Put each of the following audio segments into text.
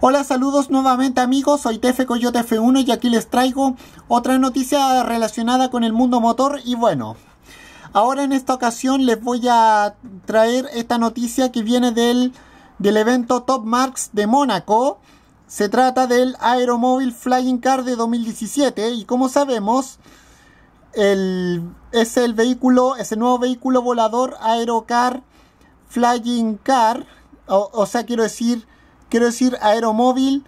Hola, saludos nuevamente amigos, soy Tefe Coyote F1 y aquí les traigo otra noticia relacionada con el mundo motor y bueno, ahora en esta ocasión les voy a traer esta noticia que viene del, del evento Top Marks de Mónaco. Se trata del Aeromóvil Flying Car de 2017 y como sabemos, el, es el vehículo, es el nuevo vehículo volador Aerocar Flying Car, o sea, quiero decir quiero decir aeromóvil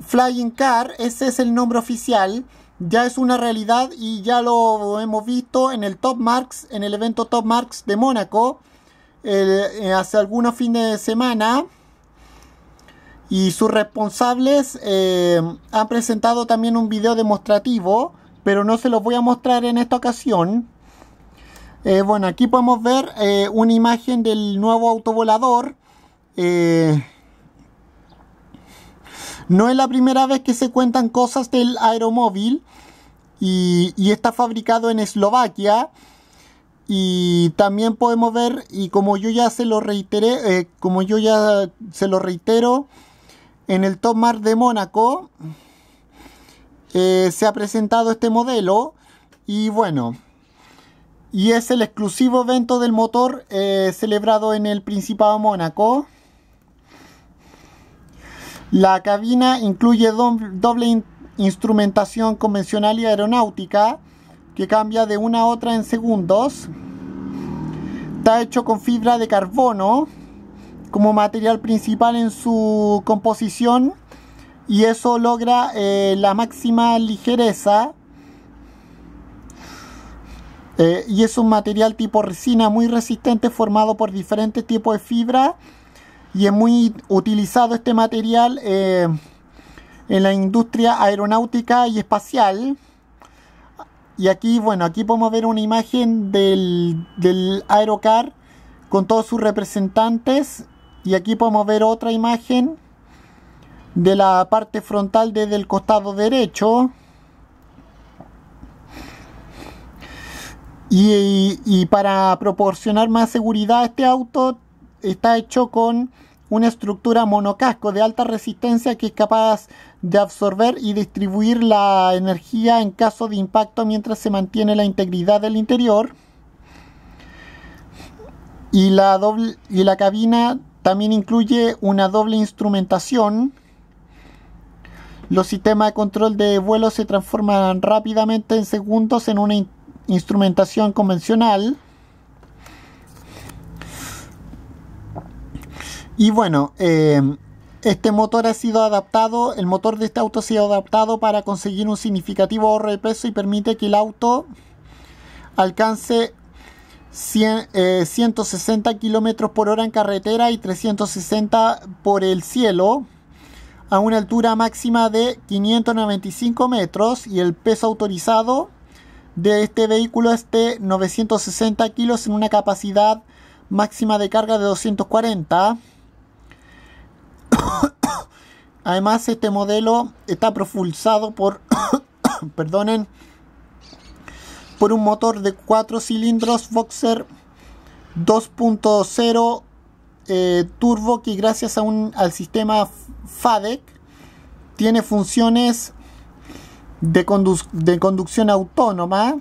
Flying Car, ese es el nombre oficial, ya es una realidad y ya lo hemos visto en el Top Marks, en el evento Top Marks de Mónaco, eh, hace algunos fines de semana. Y sus responsables eh, han presentado también un video demostrativo, pero no se los voy a mostrar en esta ocasión. Eh, bueno, aquí podemos ver una imagen del nuevo autovolador. Eh, no es la primera vez que se cuentan cosas del aeromóvil y, está fabricado en Eslovaquia. Y también podemos ver, y como yo ya se lo reiteré, eh, como yo ya se lo reitero, en el Top Mar de Mónaco eh, se ha presentado este modelo. Y bueno, y es el exclusivo evento del motor eh, celebrado en el Principado Mónaco. La cabina incluye doble instrumentación convencional y aeronáutica que cambia de una a otra en segundos. Está hecho con fibra de carbono como material principal en su composición y eso logra eh, la máxima ligereza. Eh, y es un material tipo resina muy resistente formado por diferentes tipos de fibra y es muy utilizado este material eh, en la industria aeronáutica y espacial. Y aquí, bueno, aquí podemos ver una imagen del, aerocar con todos sus representantes. Y aquí podemos ver otra imagen de la parte frontal desde el costado derecho. Y, y, para proporcionar más seguridad a este auto está hecho con una estructura monocasco de alta resistencia que es capaz de absorber y distribuir la energía en caso de impacto mientras se mantiene la integridad del interior. Y la, y la cabina también incluye una doble instrumentación. Los sistemas de control de vuelo se transforman rápidamente en segundos en una instrumentación convencional. Y bueno, eh, este motor ha sido adaptado, el motor de este auto ha sido adaptado para conseguir un significativo ahorro de peso y permite que el auto alcance 160 eh, kilómetros por hora en carretera y 360 por el cielo a una altura máxima de 595 metros y el peso autorizado de este vehículo es de 960 kilos en una capacidad máxima de carga de 240 Además, este modelo está propulsado por, perdonen, por un motor de 4 cilindros Boxer 2.0 eh, turbo que gracias a un, al sistema FADEC tiene funciones de, de conducción autónoma.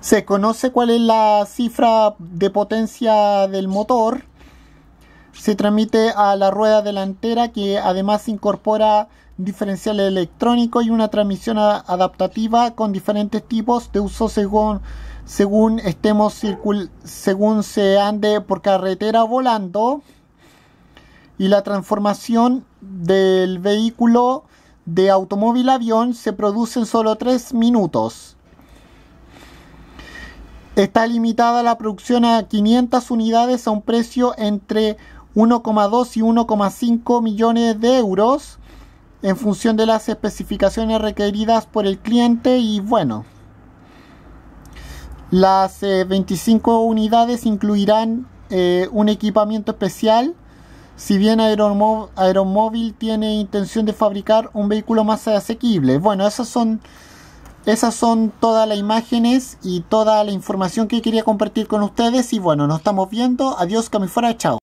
Se conoce cuál es la cifra de potencia del motor se transmite a la rueda delantera que además incorpora diferencial electrónico y una transmisión adaptativa con diferentes tipos de uso según, según estemos según se ande por carretera volando y la transformación del vehículo de automóvil avión se produce en solo 3 minutos. Está limitada la producción a 500 unidades a un precio entre 1,2 y 1,5 millones de euros en función de las especificaciones requeridas por el cliente y bueno, las 25 eh, unidades incluirán eh, un equipamiento especial. Si bien Aeromóvil tiene intención de fabricar un vehículo más asequible. Bueno, esas son, esas son todas las imágenes y toda la información que quería compartir con ustedes. Y bueno, nos estamos viendo. Adiós, Camifora. Chao.